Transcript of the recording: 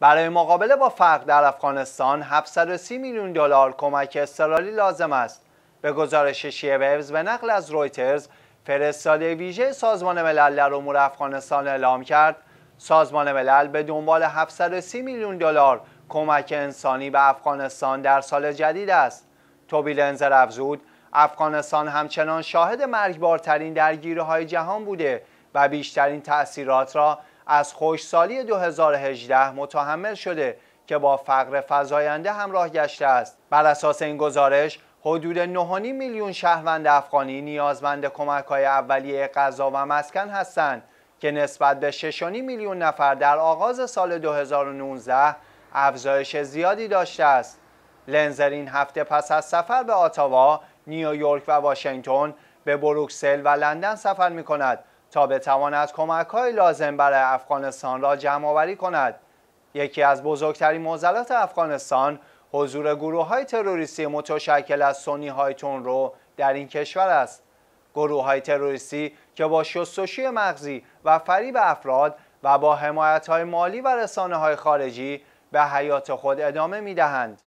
برای مقابله با فرق در افغانستان 730 میلیون دلار کمک استرالی لازم است. به گزارش شیبرز به نقل از رویترز فرستاده ویژه سازمان ملل در امور افغانستان اعلام کرد سازمان ملل به دنبال 730 میلیون دلار کمک انسانی به افغانستان در سال جدید است. لنزر افزود افغانستان همچنان شاهد مرگبارترین درگیری های جهان بوده و بیشترین تأثیرات را از خوشسالی 2018 متحمل شده که با فقر فزاینده همراه گشته است بر اساس این گزارش حدود 9.5 میلیون شهروند افغانی نیازمند کمک های اولیه غذا و مسکن هستند که نسبت به 6.5 میلیون نفر در آغاز سال 2019 افزایش زیادی داشته است لنزر این هفته پس از سفر به آتاوا، نیویورک و واشنگتن به بروکسل و لندن سفر می کند تا بتواند کمک های لازم برای افغانستان را جمع کند یکی از بزرگترین معضلات افغانستان حضور گروه های تروریستی متشکل از سنی های تون در این کشور است گروه های تروریستی که با شستشوی مغزی و فریب افراد و با حمایت های مالی و رسانه های خارجی به حیات خود ادامه می دهند.